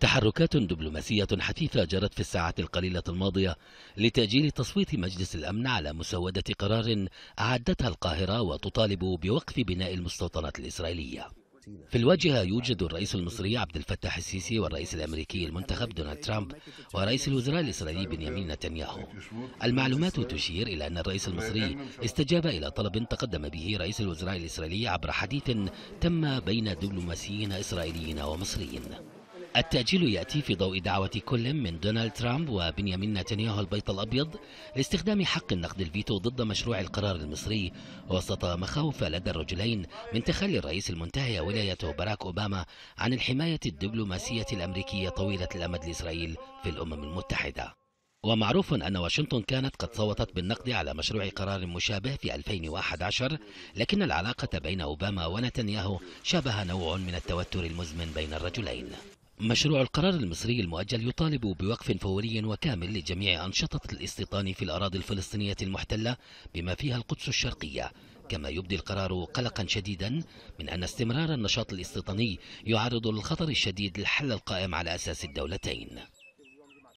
تحركات دبلوماسية حثيثة جرت في الساعات القليلة الماضية لتأجيل تصويت مجلس الأمن على مسودة قرار أعدتها القاهرة وتطالب بوقف بناء المستوطنات الإسرائيلية في الواجهة يوجد الرئيس المصري عبد الفتاح السيسي والرئيس الأمريكي المنتخب دونالد ترامب ورئيس الوزراء الإسرائيلي بنيامين نتنياهو المعلومات تشير إلى أن الرئيس المصري استجاب إلى طلب تقدم به رئيس الوزراء الإسرائيلي عبر حديث تم بين دبلوماسيين إسرائيليين ومصريين التأجيل يأتي في ضوء دعوة كل من دونالد ترامب وبنيامين نتنياهو البيت الأبيض لاستخدام حق النقد الفيتو ضد مشروع القرار المصري وسط مخاوف لدى الرجلين من تخلي الرئيس المنتهي ولايته باراك أوباما عن الحماية الدبلوماسية الأمريكية طويلة الأمد لإسرائيل في الأمم المتحدة ومعروف أن واشنطن كانت قد صوتت بالنقد على مشروع قرار مشابه في 2011 لكن العلاقة بين أوباما ونتنياهو شابه نوع من التوتر المزمن بين الرجلين مشروع القرار المصري المؤجل يطالب بوقف فوري وكامل لجميع أنشطة الاستيطان في الأراضي الفلسطينية المحتلة بما فيها القدس الشرقية كما يبدي القرار قلقا شديدا من أن استمرار النشاط الاستيطاني يعرض للخطر الشديد للحل القائم على أساس الدولتين